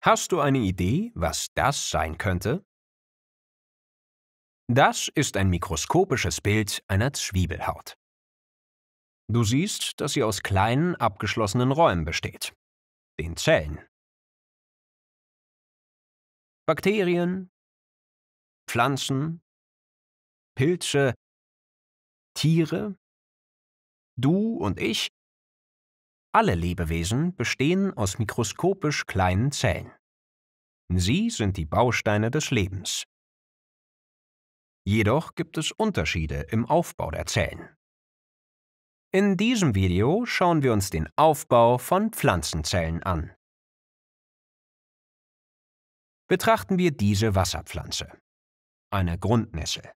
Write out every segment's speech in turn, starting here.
Hast du eine Idee, was das sein könnte? Das ist ein mikroskopisches Bild einer Zwiebelhaut. Du siehst, dass sie aus kleinen, abgeschlossenen Räumen besteht, den Zellen. Bakterien, Pflanzen, Pilze, Tiere, du und ich alle Lebewesen bestehen aus mikroskopisch kleinen Zellen. Sie sind die Bausteine des Lebens. Jedoch gibt es Unterschiede im Aufbau der Zellen. In diesem Video schauen wir uns den Aufbau von Pflanzenzellen an. Betrachten wir diese Wasserpflanze, eine Grundnessel.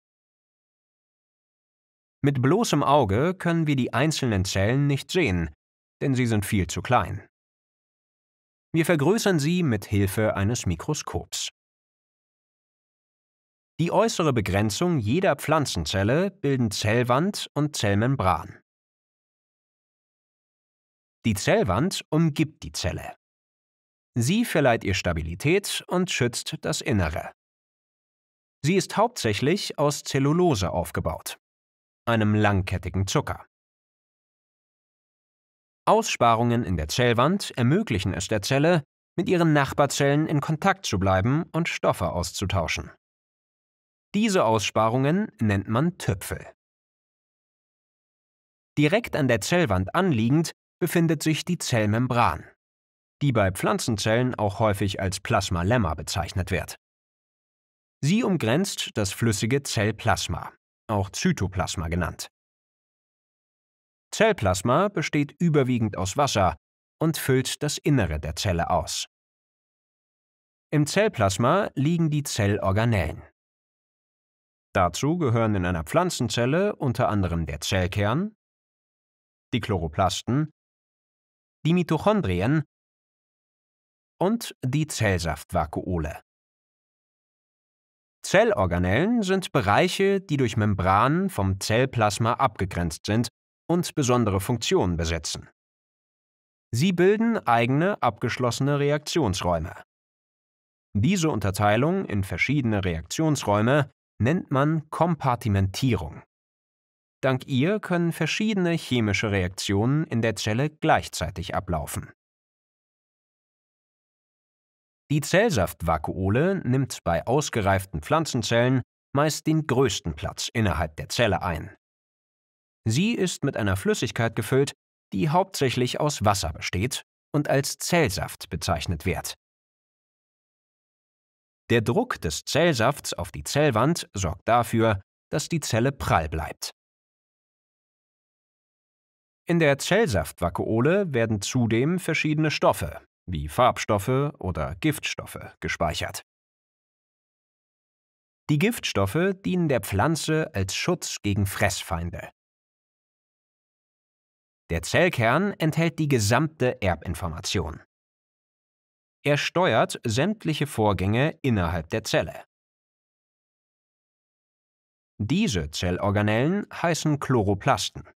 Mit bloßem Auge können wir die einzelnen Zellen nicht sehen, denn sie sind viel zu klein. Wir vergrößern sie mit Hilfe eines Mikroskops. Die äußere Begrenzung jeder Pflanzenzelle bilden Zellwand und Zellmembran. Die Zellwand umgibt die Zelle. Sie verleiht ihr Stabilität und schützt das Innere. Sie ist hauptsächlich aus Zellulose aufgebaut, einem langkettigen Zucker. Aussparungen in der Zellwand ermöglichen es der Zelle, mit ihren Nachbarzellen in Kontakt zu bleiben und Stoffe auszutauschen. Diese Aussparungen nennt man Tüpfel. Direkt an der Zellwand anliegend befindet sich die Zellmembran, die bei Pflanzenzellen auch häufig als Plasmalemma bezeichnet wird. Sie umgrenzt das flüssige Zellplasma, auch Zytoplasma genannt. Zellplasma besteht überwiegend aus Wasser und füllt das Innere der Zelle aus. Im Zellplasma liegen die Zellorganellen. Dazu gehören in einer Pflanzenzelle unter anderem der Zellkern, die Chloroplasten, die Mitochondrien und die Zellsaftvakuole. Zellorganellen sind Bereiche, die durch Membranen vom Zellplasma abgegrenzt sind und besondere Funktionen besetzen. Sie bilden eigene abgeschlossene Reaktionsräume. Diese Unterteilung in verschiedene Reaktionsräume nennt man Kompartimentierung. Dank ihr können verschiedene chemische Reaktionen in der Zelle gleichzeitig ablaufen. Die Zellsaftvakuole nimmt bei ausgereiften Pflanzenzellen meist den größten Platz innerhalb der Zelle ein. Sie ist mit einer Flüssigkeit gefüllt, die hauptsächlich aus Wasser besteht und als Zellsaft bezeichnet wird. Der Druck des Zellsafts auf die Zellwand sorgt dafür, dass die Zelle prall bleibt. In der Zellsaftvakuole werden zudem verschiedene Stoffe, wie Farbstoffe oder Giftstoffe, gespeichert. Die Giftstoffe dienen der Pflanze als Schutz gegen Fressfeinde. Der Zellkern enthält die gesamte Erbinformation. Er steuert sämtliche Vorgänge innerhalb der Zelle. Diese Zellorganellen heißen Chloroplasten.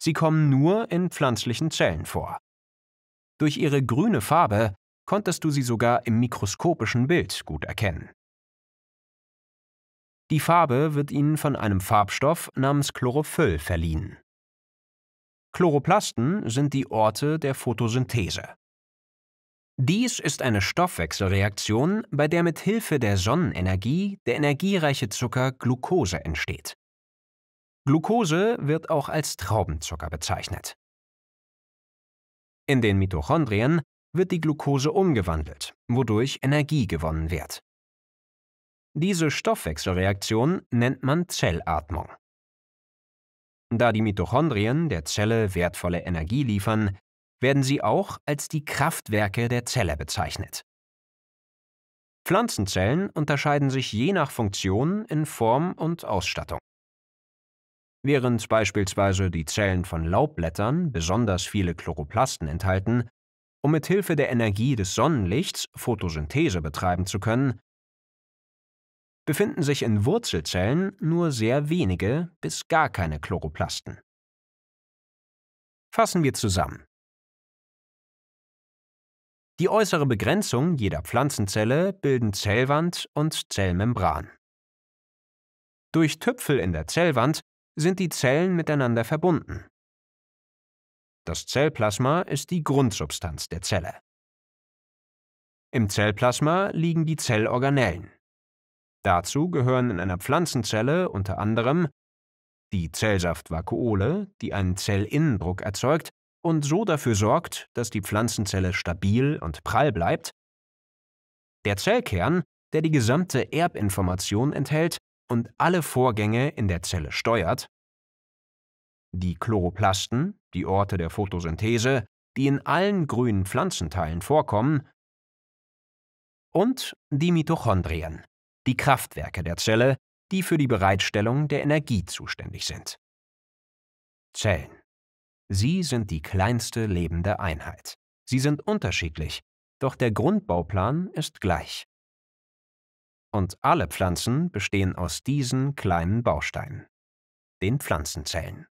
Sie kommen nur in pflanzlichen Zellen vor. Durch ihre grüne Farbe konntest du sie sogar im mikroskopischen Bild gut erkennen. Die Farbe wird ihnen von einem Farbstoff namens Chlorophyll verliehen. Chloroplasten sind die Orte der Photosynthese. Dies ist eine Stoffwechselreaktion, bei der mit Hilfe der Sonnenenergie der energiereiche Zucker Glucose entsteht. Glucose wird auch als Traubenzucker bezeichnet. In den Mitochondrien wird die Glucose umgewandelt, wodurch Energie gewonnen wird. Diese Stoffwechselreaktion nennt man Zellatmung. Da die Mitochondrien der Zelle wertvolle Energie liefern, werden sie auch als die Kraftwerke der Zelle bezeichnet. Pflanzenzellen unterscheiden sich je nach Funktion in Form und Ausstattung. Während beispielsweise die Zellen von Laubblättern besonders viele Chloroplasten enthalten, um mithilfe der Energie des Sonnenlichts Photosynthese betreiben zu können, befinden sich in Wurzelzellen nur sehr wenige bis gar keine Chloroplasten. Fassen wir zusammen. Die äußere Begrenzung jeder Pflanzenzelle bilden Zellwand und Zellmembran. Durch Tüpfel in der Zellwand sind die Zellen miteinander verbunden. Das Zellplasma ist die Grundsubstanz der Zelle. Im Zellplasma liegen die Zellorganellen. Dazu gehören in einer Pflanzenzelle unter anderem die Zellsaftvakuole, die einen Zellinnendruck erzeugt und so dafür sorgt, dass die Pflanzenzelle stabil und prall bleibt, der Zellkern, der die gesamte Erbinformation enthält und alle Vorgänge in der Zelle steuert, die Chloroplasten, die Orte der Photosynthese, die in allen grünen Pflanzenteilen vorkommen, und die Mitochondrien, die Kraftwerke der Zelle, die für die Bereitstellung der Energie zuständig sind. Zellen. Sie sind die kleinste lebende Einheit. Sie sind unterschiedlich, doch der Grundbauplan ist gleich. Und alle Pflanzen bestehen aus diesen kleinen Bausteinen, den Pflanzenzellen.